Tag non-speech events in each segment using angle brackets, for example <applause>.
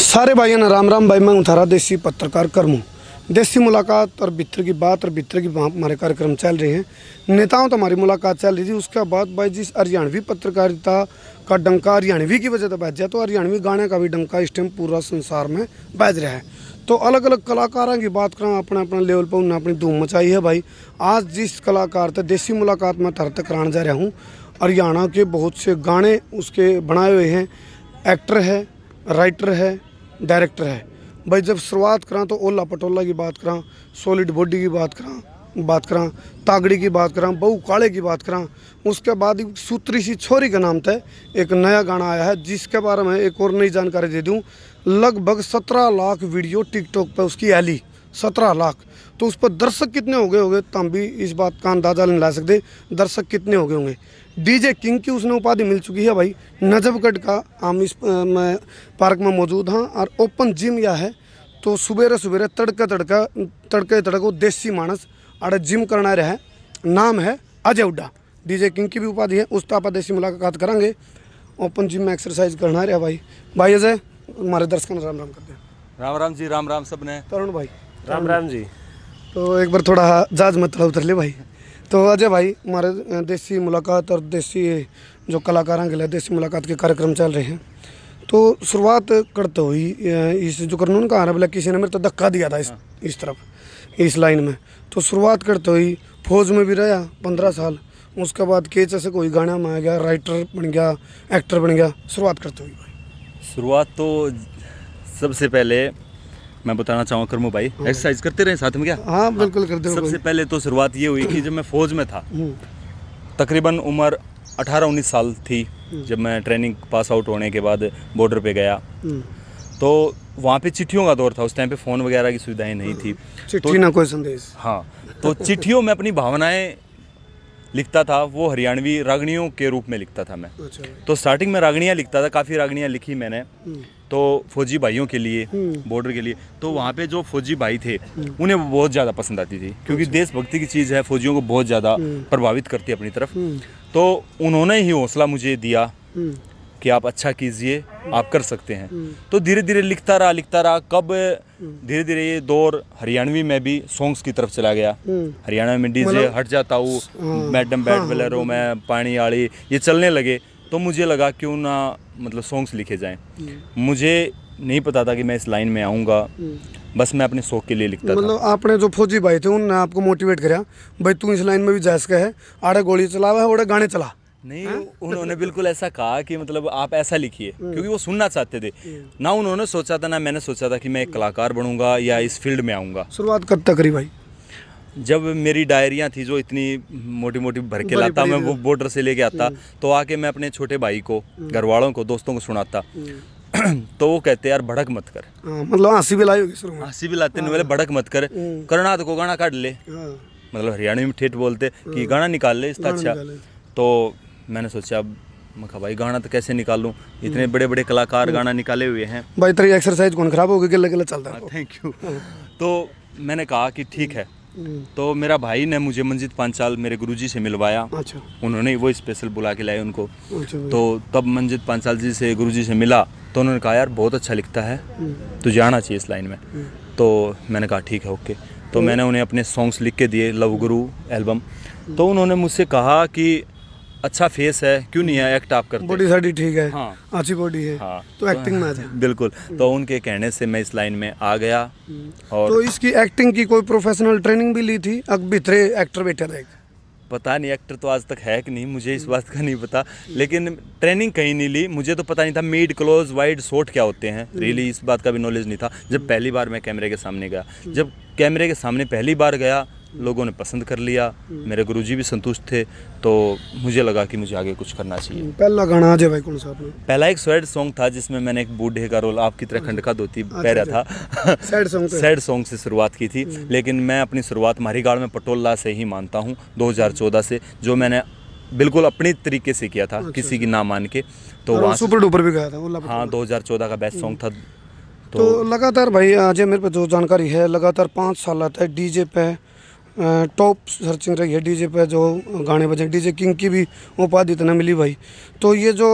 सारे भाइयों ने राम राम भाई मैं उठारा देसी पत्रकार कर्म देसी मुलाकात और भित्र की बात और भित्र की बात हमारे कार्यक्रम चल रहे हैं नेताओं तो हमारी मुलाकात चल रही थी उसके बाद भाई जिस हरियाणवी पत्रकारिता का डंका हरियाणवी की वजह से बैठ जाए तो हरियाणवी गाने का भी डंका इस टाइम पूरा संसार में बैज रहा है तो अलग अलग कलाकारों की बात करें अपने अपने लेवल पर उन्होंने अपनी धूम मचाई है भाई आज जिस कलाकार थे देसी मुलाकात में थर तक कराने जा रहा हूँ हरियाणा के बहुत से गाने उसके बनाए हुए हैं एक्टर है राइटर है डायरेक्टर है भाई जब शुरुआत करा तो ओला पटोला की बात करा सॉलिड बॉडी की बात करा बात करा तागड़ी की बात करा बहु काले की बात करा उसके बाद सूत्री सी छोरी का नाम थे एक नया गाना आया है जिसके बारे में एक और नई जानकारी दे दूँ लगभग सत्रह लाख वीडियो टिकटॉक पर उसकी आली सत्रह लाख तो उस पर दर्शक कितने हो गए होंगे तो भी इस बात का अंदाजा नहीं ला सकते दर्शक कितने हो गए होंगे डीजे किंग की उसने उपाधि मिल चुकी है भाई नजबगढ़ का हम इस पार्क में मौजूद हाँ और ओपन जिम यह है तो सुबेरे सुबेरे तड़का तड़का तड़के तड़को देसी मानस अरे जिम करना रहा है नाम है अजय उड्डा डीजे किंग की भी उपाधि है उस तापा आप देसी मुलाकात करेंगे ओपन जिम में एक्सरसाइज करना रहा भाई भाई अजय हमारे दर्शकों राम राम करते हैं राम राम जी राम राम सबने तरुण भाई राम राम जी तो एक बार थोड़ा जाज में उतर ले भाई तो अजय भाई हमारे देसी मुलाकात और देसी जो कलाकार के लिए देसी मुलाकात के कार्यक्रम चल रहे हैं तो शुरुआत करते हुई इस जो कानून का बोला किसी ने मेरे तो धक्का दिया था इस इस तरफ इस लाइन में तो शुरुआत करते हुई फौज में भी रहा पंद्रह साल उसके बाद के जैसे कोई गाना में आ गया राइटर बन गया एक्टर बन गया शुरुआत करते हुई भाई शुरुआत तो सबसे पहले मैं बताना चाहूँ कर्मो भाई एक्सरसाइज करते रहे साथ में क्या हाँ, हाँ। बिल्कुल करते सबसे पहले तो शुरुआत ये हुई कि जब मैं फौज में था हम्म। तकरीबन उम्र अठारह उन्नीस साल थी हम्म। जब मैं ट्रेनिंग पास आउट होने के बाद बॉर्डर पे गया हम्म। तो वहाँ पे चिट्ठियों का दौर था उस टाइम पे फ़ोन वगैरह की सुविधाएं नहीं थी चिट्ठी तो, ना कोई संदेश हाँ तो चिट्ठियों में अपनी भावनाएं लिखता था वो हरियाणवी रागणियों के रूप में लिखता था मैं अच्छा। तो स्टार्टिंग में रागणियाँ लिखता था काफ़ी रागणियाँ लिखी मैंने हम्म। तो फौजी भाइयों के लिए बॉर्डर हम्म। के लिए तो वहाँ पे जो फौजी भाई थे हम्म। उन्हें बहुत ज़्यादा पसंद आती थी क्योंकि अच्छा। देशभक्ति की चीज़ है फौजियों को बहुत ज़्यादा प्रभावित करती है अपनी तरफ तो उन्होंने ही हौसला मुझे दिया कि आप अच्छा कीजिए आप कर सकते हैं हम्म। तो धीरे धीरे लिखता रहा लिखता रहा कब धीरे धीरे ये दौर हरियाणवी में भी सॉन्ग्स की तरफ चला गया हम्म। हरियाणा में डीजे मतलब हट जाता हूँ हाँ। मैडम बैट हाँ, बलेरो हाँ, में पानी आड़ी ये चलने लगे तो मुझे लगा क्यों ना मतलब सॉन्ग्स लिखे जाएं हम्म। मुझे नहीं पता था कि मैं इस लाइन में आऊँगा बस मैं अपने शौक के लिए लिखता मतलब आपने जो फौजी भाई थे उनने आपको मोटिवेट कराया भाई तू इस लाइन में भी जा सके है आड़े गोली चलावा है गाने चला नहीं हाँ? उन्होंने बिल्कुल ऐसा कहा कि मतलब आप ऐसा लिखिए हम्म। क्योंकि वो सुनना चाहते थे हम्म। ना उन्होंने सोचा था ना मैंने सोचा था कि मैं एक हम्म। कलाकार बनूंगा या इस फील्ड में आऊँगा शुरुआत कब तक करी भाई जब मेरी डायरियाँ थी जो इतनी मोटी मोटी भर के लाता मैं वो बॉर्डर से लेके आता तो आके मैं अपने छोटे भाई को घर वालों को दोस्तों को सुनाता तो वो कहते यार भड़क मत कर हाँ, मतलब हंसी भी लाई हंसी भी लाते हाँ। बोले भड़क मत कर करना तो को गाना काट ले मतलब हरियाणा में ठेठ बोलते कि गाना निकाल ले इसका अच्छा तो मैंने सोचा अब मैं भाई गाना तो कैसे निकालूं इतने हम्म। बड़े बड़े कलाकार हम्म। गाना निकाले हुए हैं भाई तेरी एक्सरसाइज कौन खराब होगी गले गले चलता है थैंक हाँ, यू हाँ। तो मैंने कहा कि ठीक है हम्म। तो मेरा भाई ने मुझे मंजित पांचाल मेरे गुरुजी से मिलवाया अच्छा उन्होंने वो स्पेशल बुला के लाए उनको अच्छा तो तब मंजित पांचाल जी से गुरुजी से मिला तो उन्होंने कहा यार बहुत अच्छा लिखता है तो जाना चाहिए इस लाइन में तो मैंने कहा ठीक है ओके तो मैंने उन्हें अपने सॉन्ग्स लिख के दिए लव गुरु एल्बम तो उन्होंने मुझसे कहा कि अच्छा फेस है क्यों नहीं है एक्ट आप करते बॉडी साड़ी ठीक है हाँ अच्छी बॉडी है हाँ तो एक्टिंग में आ बिल्कुल तो हम्म। उनके कहने से मैं इस लाइन में आ गया हम्म। और तो इसकी एक्टिंग की कोई प्रोफेशनल ट्रेनिंग भी ली थी अब बिथरे एक्टर बेटा रहेगा पता नहीं एक्टर तो आज तक है कि नहीं मुझे इस हम्म। बात का नहीं पता लेकिन ट्रेनिंग कहीं नहीं ली मुझे तो पता नहीं था मीड क्लोज वाइड शॉट क्या होते हैं रियली इस बात का भी नॉलेज नहीं था जब पहली बार मैं कैमरे के सामने गया जब कैमरे के सामने पहली बार गया लोगों ने पसंद कर लिया हम्म। मेरे गुरुजी भी संतुष्ट थे तो मुझे लगा कि मुझे आगे कुछ करना चाहिए हम्म, पहला गाना आज भाई कौन सा आपने पहला एक सैड सॉन्ग था जिसमें मैंने एक बूढ़े का रोल आपकी तरह खंड का धोती अच्छा, पह अच्छा। था <laughs> सैड सॉन्ग सैड सॉन्ग से शुरुआत की थी हम्म। लेकिन मैं अपनी शुरुआत मारीगाड़ में पटोला से ही मानता हूँ दो से जो मैंने बिल्कुल अपने तरीके से किया था अच्छा, किसी की ना मान के तो वहाँ सुपर डुपर भी गया था हाँ चौदह का बेस्ट सॉन्ग था तो, तो लगातार भाई आज मेरे पे जो जानकारी है लगातार पाँच साल आता है डीजे पे टॉप सर्चिंग रही है डीजे पे जो गाने बजे डीजे किंग की भी उपाधि इतना तो मिली भाई तो ये जो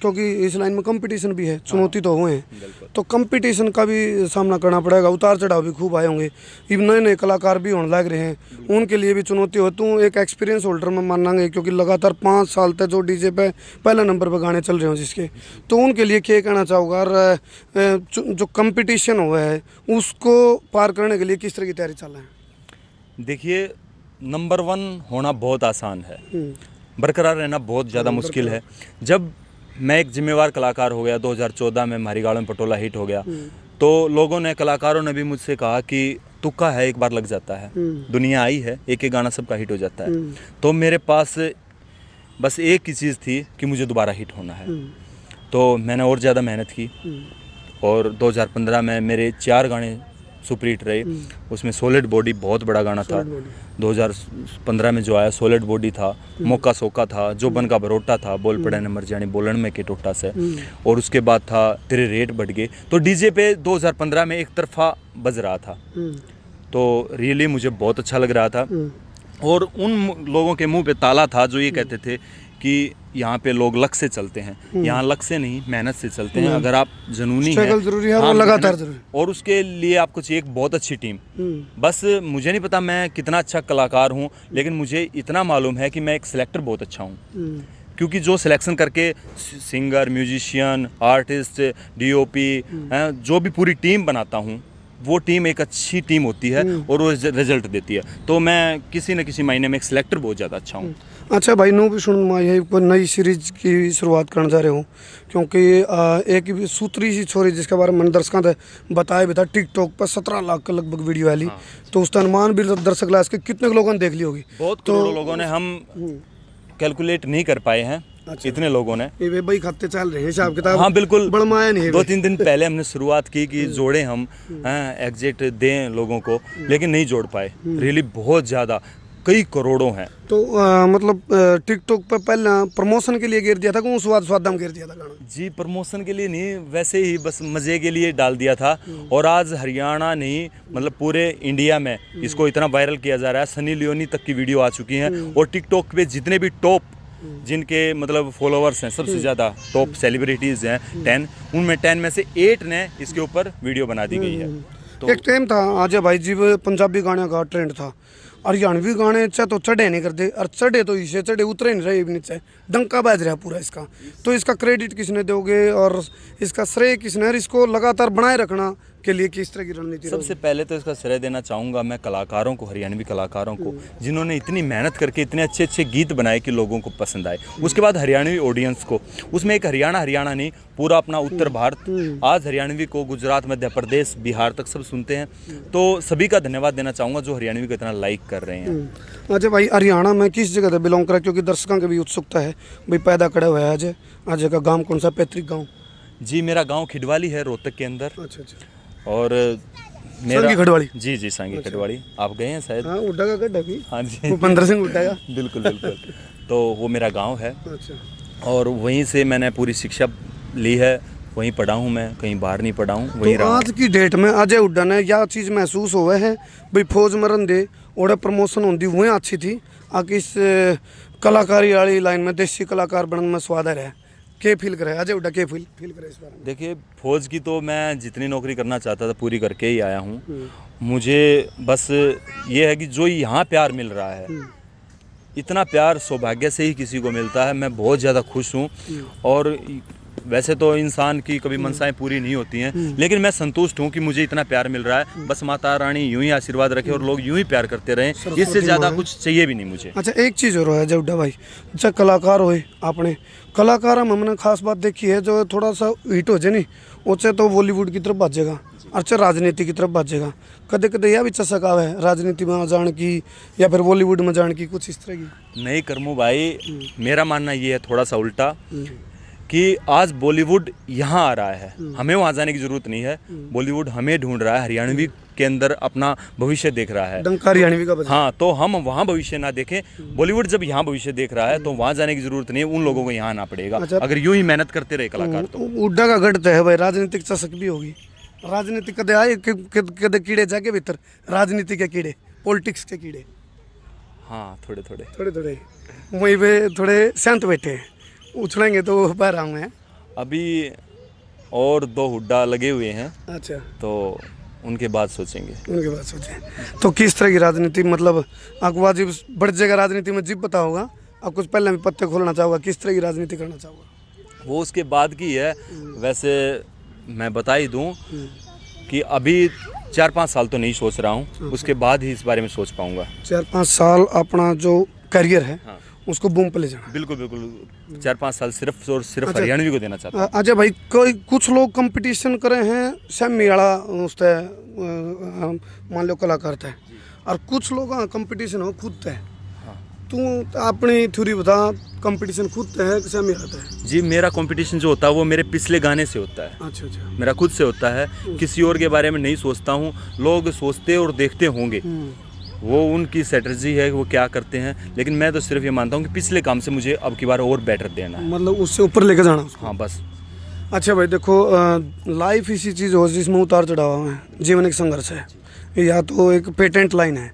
क्योंकि इस लाइन में कंपटीशन भी है चुनौती तो हुए हैं तो कंपटीशन का भी सामना करना पड़ेगा उतार चढ़ाव भी खूब आए होंगे इब नए नए कलाकार भी होने लग रहे हैं उनके लिए भी चुनौती हो तो एक एक्सपीरियंस होल्डर में मानना क्योंकि लगातार पाँच साल तक जो डी पे पहले नंबर पर गाने चल रहे हो जिसके तो उनके लिए क्या कहना चाहूँगा और जो कम्पिटिशन हुआ है उसको पार करने के लिए किस तरह की तैयारी चल रहा है देखिए नंबर वन होना बहुत आसान है हम्म। बरकरार रहना बहुत ज़्यादा मुश्किल है जब मैं एक जिम्मेवार कलाकार हो गया 2014 में हमारी गाड़ों में पटोला हिट हो गया हम्म। तो लोगों ने कलाकारों ने भी मुझसे कहा कि तुक्का है एक बार लग जाता है हम्म। दुनिया आई है एक एक गाना सबका हिट हो जाता है तो मेरे पास बस एक ही चीज़ थी कि मुझे दोबारा हिट होना है तो मैंने और ज़्यादा मेहनत की और 2015 में मेरे चार गाने सुप्रीट रहे हम्म। उसमें सोलिड बॉडी बहुत बड़ा गाना था 2015 में जो आया सोलिड बॉडी था हम्म। मौका सोका था जो हम्म। बन का भरोटा था बोल पड़े ने मर बोलन में के टोटा से और उसके बाद था तेरे रेट बढ़ गए तो डीजे पे 2015 में एक तरफा बज रहा था तो रियली मुझे बहुत अच्छा लग रहा था और उन लोगों के मुंह पे ताला था जो ये कहते थे कि यहाँ पे लोग लक से चलते हैं हम्म। यहाँ लक से नहीं मेहनत से चलते हैं हम्म। अगर आप जनूनी है, जरूरी है और लगातार और उसके लिए आपको चाहिए एक बहुत अच्छी टीम हम्म। बस मुझे नहीं पता मैं कितना अच्छा कलाकार हूँ लेकिन मुझे इतना मालूम है कि मैं एक सिलेक्टर बहुत अच्छा हूँ क्योंकि जो सिलेक्शन करके सिंगर म्यूजिशियन आर्टिस्ट डीओपी जो भी पूरी टीम बनाता हूँ वो टीम एक अच्छी टीम होती है हम्म। और वो रिजल्ट देती है तो मैं किसी न किसी मायने में एक सिलेक्टर बहुत ज़्यादा अच्छा हूँ हम्म। अच्छा भाई नू भी सुन माई पर नई सीरीज की शुरुआत करना चाह रहे हूँ क्योंकि एक सूत्री सी छोरी जिसके बारे में दर्शकों ने बताया भी था टिकटॉक पर सत्रह लाख का लगभग वीडियो आई हाँ। तो उसका अनुमान भी दर्शक लाश के कितने लोगों ने देख ली होगी बहुत तो लोगों ने हम कैलकुलेट हम्म। नहीं कर पाए हैं अच्छा। इतने लोगों ने ये भाई खाते चल रहे हिसाब किताब हाँ बिल्कुल बड़माया नहीं दो तीन दिन पहले हमने शुरुआत की कि हम्म। जोड़े हम हम्म। एग्जिट दें लोगों को हम्म। लेकिन नहीं जोड़ पाए रियली बहुत ज़्यादा कई करोड़ों हैं तो आ, मतलब टिकटॉक पर पहले प्रमोशन के लिए गिर दिया था स्वाद स्वाद दम गिर दिया था गाना जी प्रमोशन के लिए नहीं वैसे ही बस मज़े के लिए डाल दिया था और आज हरियाणा नहीं मतलब पूरे इंडिया में इसको इतना वायरल किया जा रहा है सनी लियोनी तक की वीडियो आ चुकी है और टिकटॉक पे जितने भी टॉप जिनके मतलब फॉलोअर्स हैं सबसे ज़्यादा टॉप सेलिब्रिटीज़ हैं टेन उनमें टेन में से एट ने इसके ऊपर वीडियो बना दी गई है तो एक टाइम तो था आज भाई जी पंजाबी गाने का ट्रेंड था हरियाणवी गाने चाहे तो चढ़े नहीं करते और चढ़े तो इसे चढ़े उतरे नहीं रहे नीचे डंका बाज रहा पूरा इसका तो इसका क्रेडिट किसने दोगे और इसका श्रेय किसने और इसको लगातार बनाए रखना के लिए किस तरह की रणनीति सबसे पहले तो इसका श्रेय देना चाहूंगा मैं कलाकारों को हरियाणवी कलाकारों को जिन्होंने इतनी मेहनत करके इतने अच्छे अच्छे गीत बनाए कि लोगों को पसंद आए हम्म। उसके बाद हरियाणवी ऑडियंस को उसमें एक हरियाणा हरियाणा नहीं पूरा अपना उत्तर हम्म। भारत हम्म। आज हरियाणवी को गुजरात मध्य प्रदेश बिहार तक सब सुनते हैं तो सभी का धन्यवाद देना चाहूंगा जो हरियाणवी को इतना लाइक कर रहे हैं अजय अच्छा भाई हरियाणा में किस जगह से बिलोंग करा क्योंकि दर्शकों की भी उत्सुकता है भाई पैदा खड़े हुआ है अजय अजय का गाँव कौन सा पैतृक गाँव जी मेरा गांव खिडवाली है रोहतक के अंदर अच्छा अच्छा और मेरा जी जी सांगी अच्छा। खटवाड़ी आप गए हैं शायद हाँ उड्डा का गड्ढा भी हाँ जी पंद्रह सिंह उड्डा का बिल्कुल बिल्कुल तो वो मेरा गांव है अच्छा। और वहीं से मैंने पूरी शिक्षा ली है वहीं पढ़ा हूँ मैं कहीं बाहर नहीं पढ़ा हूँ वहीं तो आज की डेट में अजय उड्डा ने यह चीज़ महसूस हुआ है भाई फौज मरन दे और प्रमोशन होती वहीं अच्छी थी आके इस कलाकारी वाली लाइन में देसी कलाकार बनने में स्वाद है के फील करे अजय के फील फील करे इस बारे में देखिए फौज की तो मैं जितनी नौकरी करना चाहता था पूरी करके ही आया हूँ हम्म। मुझे बस ये है कि जो यहाँ प्यार मिल रहा है हम्म। इतना प्यार सौभाग्य से ही किसी को मिलता है मैं बहुत ज़्यादा खुश हूँ हम्म। और वैसे तो इंसान की कभी हम्म। मनसाएं पूरी नहीं होती हैं हम्म। लेकिन मैं संतुष्ट हूँ कि मुझे इतना प्यार मिल रहा है हम्म। बस माता रानी यूं ही आशीर्वाद रखे और लोग यूं ही प्यार करते रहे इससे ज़्यादा कुछ चाहिए भी नहीं मुझे अच्छा एक चीज़ और है जवडा भाई अच्छा कलाकार हो आपने कलाकार हम हमने खास बात देखी है जो थोड़ा सा हिट हो जाए नी उसे तो बॉलीवुड की तरफ बाजेगा अच्छा राजनीति की तरफ बाजेगा कदे कदे यह भी चसका है राजनीति में जान की या फिर बॉलीवुड में जान की कुछ इस तरह की नहीं करमू भाई मेरा मानना ये है थोड़ा सा उल्टा कि आज बॉलीवुड यहाँ आ रहा है हम्म। हमें वहाँ जाने की जरूरत नहीं है हम्म। बॉलीवुड हमें ढूंढ रहा है हरियाणवी के अंदर अपना भविष्य देख रहा है हरियाणवी का हाँ तो हम वहाँ भविष्य ना देखें हम्म। बॉलीवुड जब यहाँ भविष्य देख रहा है तो वहाँ जाने की जरूरत नहीं है उन लोगों को यहाँ आना पड़ेगा अच्छा। अगर यूं ही मेहनत करते रहे कलाकार तो उड्डा का गढ़ तो है भाई राजनीतिक चशक भी होगी राजनीतिक कदे आए कदे कीड़े जाके भीतर राजनीति के कीड़े पॉलिटिक्स के कीड़े हाँ थोड़े थोड़े थोड़े थोड़े वहीं पे थोड़े शांत बैठे हैं उछलेंगे तो वो पैर आऊँ अभी और दो हुड्डा लगे हुए हैं अच्छा तो उनके बाद सोचेंगे उनके बाद सोचेंगे तो किस तरह की राजनीति मतलब आपको वाजिब बढ़ जगह राजनीति में जीप पता होगा आप कुछ पहले भी पत्ते खोलना चाहूँगा किस तरह की राजनीति करना चाहूँगा वो उसके बाद की है हम्म। वैसे मैं बता ही दूँ हम्म। कि अभी चार पाँच साल तो नहीं सोच रहा हूँ हाँ। उसके बाद ही इस बारे में सोच पाऊँगा चार पाँच साल अपना जो करियर है हाँ। उसको बूम पर ले जाना बिल्कुल बिल्कुल चार पाँच साल सिर्फ और सिर्फ अच्छा। हरियाणवी को देना चाहता हूँ अजय अच्छा भाई कोई कुछ लोग कंपटीशन करे हैं सैमियाड़ा उसते मान लो कलाकार थे और कुछ लोग कंपटीशन हाँ, हो खुद थे हाँ। तू अपनी थ्योरी बता कंपटीशन खुद तय है कैसे मेरा तय जी मेरा कंपटीशन जो होता है वो मेरे पिछले गाने से होता है अच्छा अच्छा मेरा खुद से होता है किसी और के बारे में नहीं सोचता हूँ लोग सोचते और देखते होंगे हम्म। वो उनकी स्ट्रेटजी है वो क्या करते हैं लेकिन मैं तो सिर्फ ये मानता हूँ कि पिछले काम से मुझे अब की बार और बेटर देना है मतलब उससे ऊपर लेकर जाना हाँ बस अच्छा भाई देखो लाइफ इसी चीज़ हो जिसमें उतार चढ़ाव है जीवन एक संघर्ष है या तो एक पेटेंट लाइन है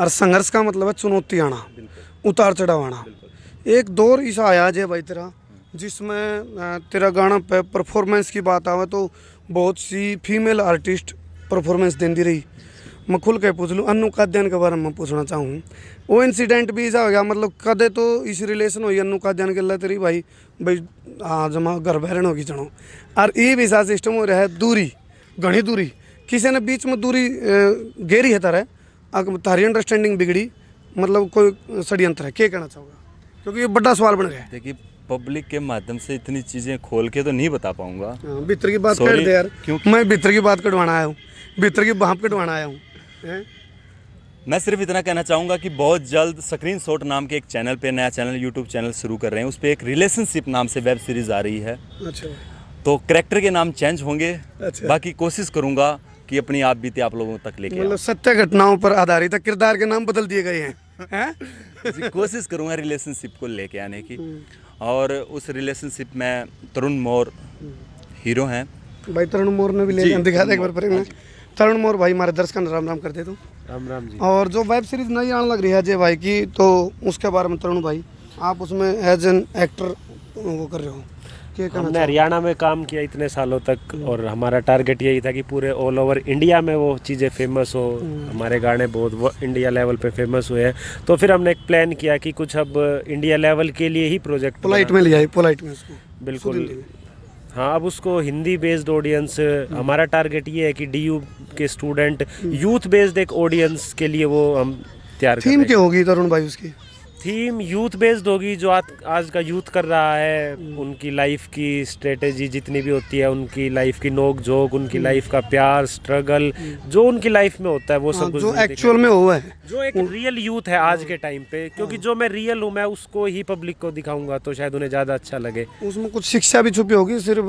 और संघर्ष का मतलब है चुनौती आना उतार चढ़ाव आना एक दौर ऐसा आया जय भाई तेरा जिसमें तेरा गाना पे परफॉर्मेंस की बात आवे तो बहुत सी फीमेल आर्टिस्ट परफॉर्मेंस देती रही मैं खुल के पूछ लूँ अनु काद्यान के बारे में पूछना चाहूँ वो इंसिडेंट भी ऐसा हो गया मतलब कदे तो इस रिलेशन हुई अनु काद्यान के तेरी भाई भाई हाँ जमा घर बहरण होगी चढ़ो और ये भी ऐसा सिस्टम हो रहा है दूरी घनी दूरी किसी ने बीच में दूरी गहरी है तारा तारी अंडरस्टैंडिंग बिगड़ी मतलब कोई षड्यंत्र है क्या कहना चाहूँगा क्योंकि ये बड़ा सवाल बन गया देखिए पब्लिक के माध्यम से इतनी चीजें खोल के तो नहीं बता पाऊंगा हाँ, भीतर की बात कर दे यार मैं भीतर की बात कटवाना आया हूँ भीतर की बाप कटवाना आया हूँ मैं सिर्फ इतना कहना चाहूँगा कि बहुत जल्द स्क्रीन शॉट नाम के एक चैनल पे नया चैनल यूट्यूब चैनल शुरू कर रहे हैं उस पर एक रिलेशनशिप नाम से वेब सीरीज़ आ रही है अच्छा तो करेक्टर के नाम चेंज होंगे अच्छा। बाकी कोशिश करूंगा कि अपनी आप बीते आप लोगों तक लेके मतलब सत्य घटनाओं पर आधारित किरदार के नाम बदल दिए गए हैं कोशिश करूँगा रिलेशनशिप को लेके आने की हम्म। और उस रिलेशनशिप में तरुण मोर हीरो हम्म। हैं भाई तरुण मोर ने भी ले दिखा दे एक बार प्रेम हाँ तरुण मोर भाई हमारे दर्शकों राम राम करते तो राम राम जी और जो वेब सीरीज नई आने लग रही है अजय भाई की तो उसके बारे में तरुण भाई आप उसमें एज एन एक्टर वो कर रहे हो हमने हरियाणा में काम किया इतने सालों तक और हमारा टारगेट यही था कि पूरे ऑल ओवर इंडिया में वो चीज़ें फेमस हो हम्म। हमारे गाने बहुत वो इंडिया लेवल पे फेमस हुए हैं तो फिर हमने एक प्लान किया कि कुछ अब इंडिया लेवल के लिए ही प्रोजेक्ट पोलाइट में लिया है पोलाइट में बिल्कुल हाँ अब उसको हिंदी बेस्ड ऑडियंस हमारा टारगेट ये है कि D K student youth based एक ऑडियंस के लिए वो हम तैयार थीम क्या होगी तरुण भाई उसकी थीम यूथ बेस्ड होगी जो आज आज का यूथ कर रहा है हम्म। उनकी लाइफ की स्ट्रेटेजी जितनी भी होती है उनकी लाइफ की नोक झोंक उनकी हम्म। लाइफ का प्यार स्ट्रगल हम्म। जो उनकी लाइफ में होता है वो सब हाँ, कुछ जो एक्चुअल में हुआ है जो एक रियल यूथ है आज के टाइम हाँ। पे क्योंकि हाँ। जो मैं रियल हूँ मैं उसको ही पब्लिक को दिखाऊंगा तो शायद उन्हें ज़्यादा अच्छा लगे उसमें कुछ शिक्षा भी छुपी होगी सिर्फ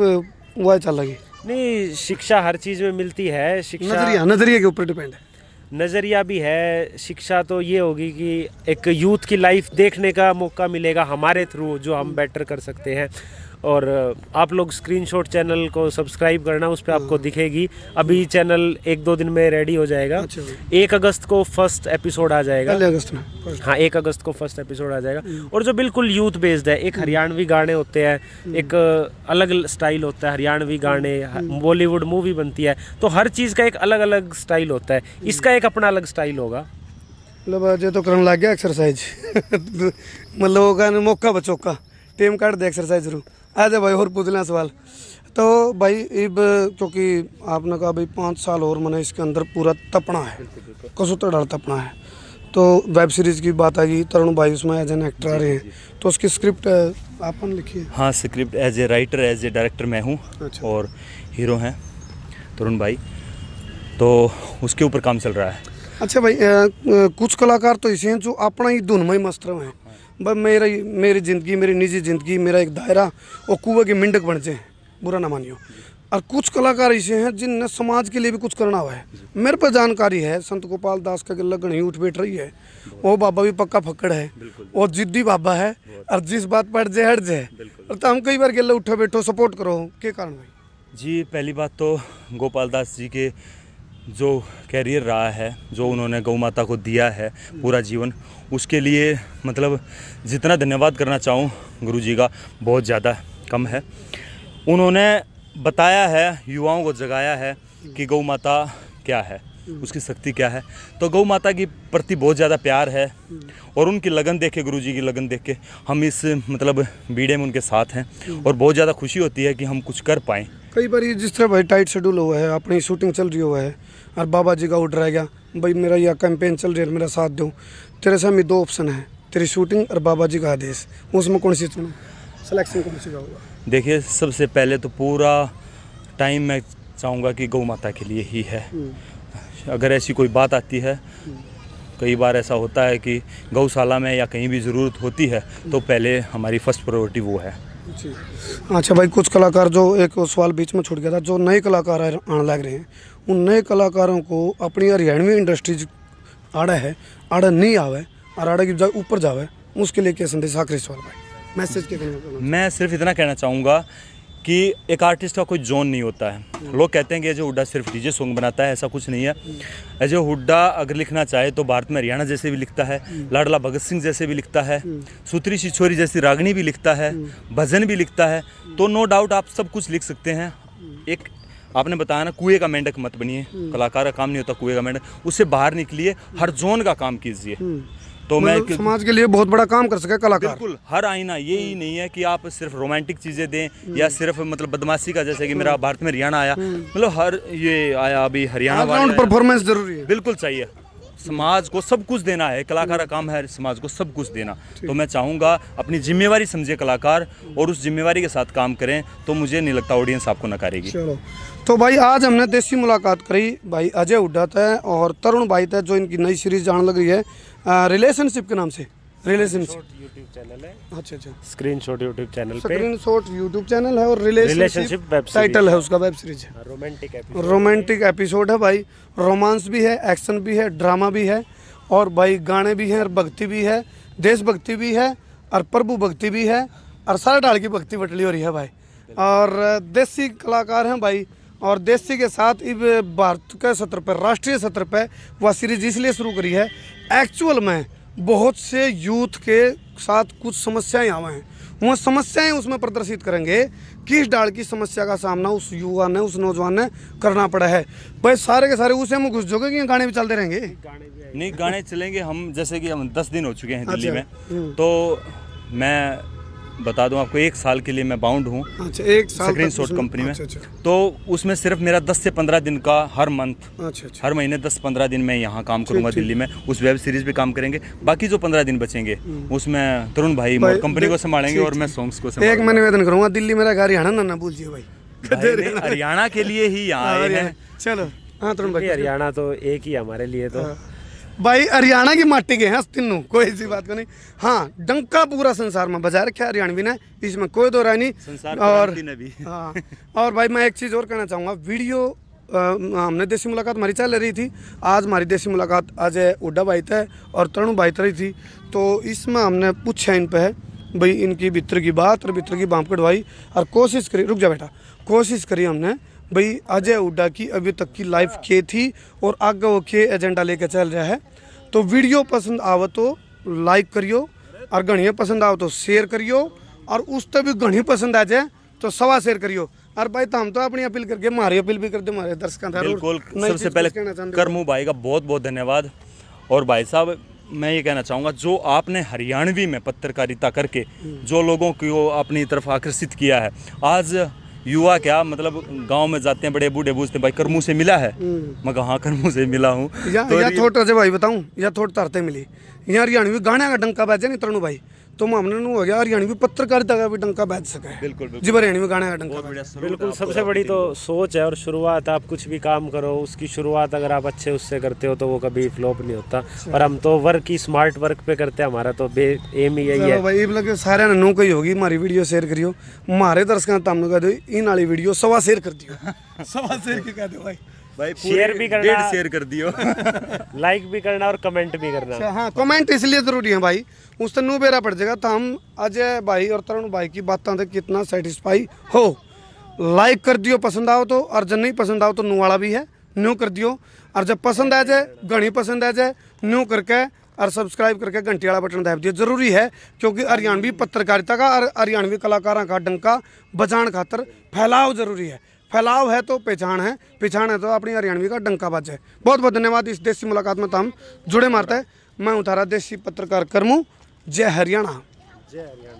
वो अच्छा लगे नहीं शिक्षा हर चीज़ में मिलती है शिक्षा नजरिया के ऊपर डिपेंड है नज़रिया भी है शिक्षा तो ये होगी कि एक यूथ की लाइफ देखने का मौका मिलेगा हमारे थ्रू जो हम बेटर हम्म। कर सकते हैं और आप लोग स्क्रीनशॉट चैनल को सब्सक्राइब करना उस पर आपको हाँ। दिखेगी अभी चैनल एक दो दिन में रेडी हो जाएगा अच्छा एक अगस्त को फर्स्ट एपिसोड आ जाएगा अगस्त में हाँ एक अगस्त को फर्स्ट एपिसोड आ जाएगा हम्म। और जो बिल्कुल यूथ बेस्ड है एक हम्म। हरियाणवी गाने होते हैं हम्म। एक अलग स्टाइल होता है हरियाणवी गाने बॉलीवुड मूवी हाँ, बनती है तो हर चीज़ का एक अलग अलग स्टाइल होता है इसका एक अपना अलग स्टाइल होगा मतलब जो तो करने लग गया एक्सरसाइज <laughs> मतलब मौका बचोका टेम काट दे एक्सरसाइज जरूर अरे भाई और पूछ लें सवाल तो भाई इब क्योंकि आपने कहा भाई पाँच साल और मैंने इसके अंदर पूरा तपना है कसूत डाल तपना है तो वेब सीरीज़ की बात आई तरुण भाई उसमें एज एन एक्टर आ रहे हैं तो उसकी स्क्रिप्ट आपने लिखी है हाँ script as a writer as a director मैं हूँ अच्छा। और हीरो हैं तरुण भाई तो उसके ऊपर काम चल रहा है अच्छा भाई आ, कुछ कलाकार तो ऐसे हैं जो अपना ही धुन में मस्त हैं मेरा मेरी ज़िंदगी मेरी निजी ज़िंदगी मेरा एक दायरा और कुएँ की मिंडक बन जाए बुरा ना मानियो और कुछ कलाकार ऐसे हैं जिनने समाज के लिए भी कुछ करना हुआ है मेरे पर जानकारी है संत गोपाल दास का लगन ही उठ बैठ रही है वो बाबा भी पक्का फक्कड़ है वो जिद्दी बाबा है और जिस बात पर जे हट जे और तो हम कई बार गिल्ला उठो बैठो सपोर्ट करो के कारण भाई जी पहली बात तो गोपाल दास जी के जो कैरियर रहा है जो उन्होंने गौ माता को दिया है पूरा जीवन उसके लिए मतलब जितना धन्यवाद करना चाहूँ गुरु जी का बहुत ज़्यादा कम है उन्होंने बताया है युवाओं को जगाया है कि गौ माता क्या है उसकी शक्ति क्या है तो गौ माता की प्रति बहुत ज़्यादा प्यार है और उनकी लगन देख के गुरु जी की लगन देख के हम इस मतलब बीड़े में उनके साथ हैं और बहुत ज़्यादा खुशी होती है कि हम कुछ कर पाएँ कई बार ये जिस तरह भाई टाइट शेड्यूल हुआ है अपनी शूटिंग चल रही हुआ है और बाबा जी का ऑर्डर गया भाई मेरा यह कैंपेन चल रही है मेरा साथ दो तेरे सामने दो ऑप्शन है तेरी शूटिंग और बाबा जी का आदेश उसमें कौन सी चुनूँ सिलेक्शन कौन सी होगा देखिए सबसे पहले तो पूरा टाइम मैं चाहूँगा कि गौ माता के लिए ही है हम्म। अगर ऐसी कोई बात आती है हम्म। कई बार ऐसा होता है कि गौशाला में या कहीं भी ज़रूरत होती है तो हम्म। पहले हमारी फर्स्ट प्रायोरिटी वो है अच्छा भाई कुछ कलाकार जो एक सवाल बीच में छूट गया था जो नए कलाकार आने लग रहे हैं उन नए कलाकारों को अपनी हरियाणवी इंडस्ट्रीज आड़ा है आड़ा नहीं आवे और आड़ा की ऊपर जावे उसके लिए क्या संदेश आखिरी सवाल भाई मैसेज क्या मैं सिर्फ इतना कहना चाहूँगा कि एक आर्टिस्ट का कोई जोन नहीं होता है लोग कहते हैं कि अजय हुड्डा सिर्फ डीजे सॉन्ग बनाता है ऐसा कुछ नहीं है अजय हुड्डा अगर लिखना चाहे तो भारत में हरियाणा जैसे भी लिखता है लाडला भगत सिंह जैसे भी लिखता है सुतरी शिछोरी जैसी रागनी भी लिखता है भजन भी लिखता है तो नो डाउट आप सब कुछ लिख सकते हैं एक आपने बताया ना कुएं का मेंढक मत बनिए कलाकार का काम नहीं होता कुएं का मेंढक उससे बाहर निकलिए हर जोन का काम कीजिए तो मैं मतलब समाज के लिए बहुत बड़ा काम कर सके कलाकार बिल्कुल हर आईना ये ही नहीं है कि आप सिर्फ रोमांटिक चीज़ें दें हम्म। या सिर्फ मतलब बदमाशी का जैसे कि मेरा भारत में हरियाणा आया हम्म। मतलब हर ये आया अभी हरियाणा परफॉर्मेंस जरूरी है बिल्कुल चाहिए समाज को सब कुछ देना है कलाकार का काम है समाज को सब कुछ देना तो मैं चाहूँगा अपनी जिम्मेवारी समझे कलाकार और उस जिम्मेवारी के साथ काम करें तो मुझे नहीं लगता ऑडियंस आपको नकारेगी तो भाई आज हमने देसी मुलाकात करी भाई अजय उड्डा थे और तरुण भाई थे जो इनकी नई सीरीज जान लग रही है रिलेशनशिप के नाम से रिलेशनशिप चैनल है अच्छा अच्छा चैनल यूट्यूब चैनल है और रिलेशनशिप टाइटल है उसका web series romantic romantic episode है भाई रोमांस भी है एक्शन भी है ड्रामा भी है और भाई गाने भी हैं और भक्ति भी है देशभक्ति भी है और प्रभु भक्ति भी है और सारे डाल की भक्ति बटली हो रही है भाई और देसी कलाकार हैं भाई और देसी के साथ इब भारत के सत्र पर राष्ट्रीय सत्र पर वह सीरीज इसलिए शुरू करी है एक्चुअल में बहुत से यूथ के साथ कुछ समस्याएं आवे हैं वह समस्याएं उसमें प्रदर्शित करेंगे किस डाल की समस्या का सामना उस युवा ने उस नौजवान ने करना पड़ा है भाई सारे के सारे उसे हम घुस जोगे कि गाने भी चलते रहेंगे नहीं गाने चलेंगे हम जैसे कि हम दस दिन हो चुके हैं दिल्ली अच्छा, में हम्म। तो मैं बता दूं आपको एक साल के लिए मैं बाउंड हूं अच्छा, एक साल स्क्रीन शॉट कंपनी में अच्छा, अच्छा। तो उसमें सिर्फ मेरा 10 से 15 दिन का हर मंथ अच्छा, अच्छा। हर महीने 10-15 दिन मैं यहां काम करूंगा दिल्ली में उस वेब सीरीज पे काम करेंगे बाकी जो 15 दिन बचेंगे हम्म। उसमें तरुण भाई कंपनी को संभालेंगे और मैं सॉन्ग्स को एक मैं निवेदन करूंगा दिल्ली मेरा गाड़ी हरियाणा ना भूलिए भाई हरियाणा के लिए ही यहाँ चलो हाँ तरुण भाई हरियाणा तो एक ही हमारे लिए तो हाँ। भाई हरियाणा की माटी के हैं तीनों कोई ऐसी बात को नहीं हाँ डंका पूरा संसार में बजा रखा हरियाणा हरियाणवी ने इसमें कोई दो राय नहीं और हाँ और भाई मैं एक चीज़ और कहना चाहूँगा वीडियो आ, हमने देसी मुलाकात हमारी चल रही थी आज हमारी देसी मुलाकात है उड्डा भाई थे और तरुण भाई रही थी तो इसमें हमने पूछा इन पर भाई इनकी भितर की बात और भितर की बाँप कटवाई और कोशिश करी रुक जा बेटा कोशिश करी हमने भाई अजय उड्डा की अभी तक की लाइफ हाँ। के थी और आगे वो के एजेंडा लेके चल रहा है तो वीडियो पसंद आवे तो लाइक करियो और घनी पसंद आवे तो शेयर करियो और उस तक भी घनी पसंद आ जाए तो सवा शेयर करियो और भाई तो हम तो अपनी अपील करके मारे अपील भी कर दे मारे दर्शकों बिल्कुल सबसे पहले करमू भाई का बहुत बहुत धन्यवाद और भाई साहब मैं ये कहना चाहूँगा जो आपने हरियाणवी में पत्रकारिता करके हम्म। जो लोगों को अपनी तरफ आकर्षित किया है आज युवा क्या मतलब गांव में जाते हैं बड़े बूढ़े बूझते भाई करमू से मिला है हम्म। मैं कहा हाँ, करमू से मिला हूँ तो या थोड़ा से भाई बताऊँ या थोड़ा तरते मिली यहाँ हरियाणवी गाने का डंका बैठे नहीं तरणु तो भाई तो मामला हो गया हरियाणवी पत्रकारिता का भी डंका बैठ सके बिल्कुल, बिल्कुल जी हरियाणवी गाने का डंका बिल्कुल सबसे बड़ी तो सोच है और शुरुआत आप कुछ भी काम करो उसकी शुरुआत अगर आप अच्छे उससे करते हो तो वो कभी फ्लॉप नहीं होता अच्छा। और हम तो वर्क ही स्मार्ट वर्क पे करते हैं हमारा तो बे एम ही यही है भाई मतलब सारे नो कही होगी हमारी वीडियो शेयर करियो हमारे दर्शकों तमनु कह दो इन वाली वीडियो सवा शेयर कर दियो <laughs> सवा शेयर के कह दो भाई भाई शेयर भी करना शेयर कर दियो लाइक <laughs> भी करना और कमेंट भी करना अच्छा, हाँ कमेंट इसलिए जरूरी है भाई उस तो बेरा पड़ जाएगा तो हम अजय भाई और तरुण भाई की बातों से कितना सेटिस्फाई हो लाइक कर दियो पसंद आओ तो और जब नहीं पसंद आओ तो नू वाला भी है न्यू कर दियो और जब पसंद आ जाए घनी पसंद आ जाए न्यू करके और सब्सक्राइब करके घंटी वाला बटन दाब दिया जरूरी है क्योंकि हरियाणवी पत्रकारिता का और हरियाणवी कलाकारा का डंका बजान खातर फैलाव जरूरी है फैलाव है तो पहचान है पहचान है तो अपनी हरियाणवी का डंका बाज है बहुत बहुत धन्यवाद इस देसी मुलाकात में तो हम जुड़े मारते हैं मैं उतारा देसी पत्रकार करमू जय हरियाणा जय हरियाणा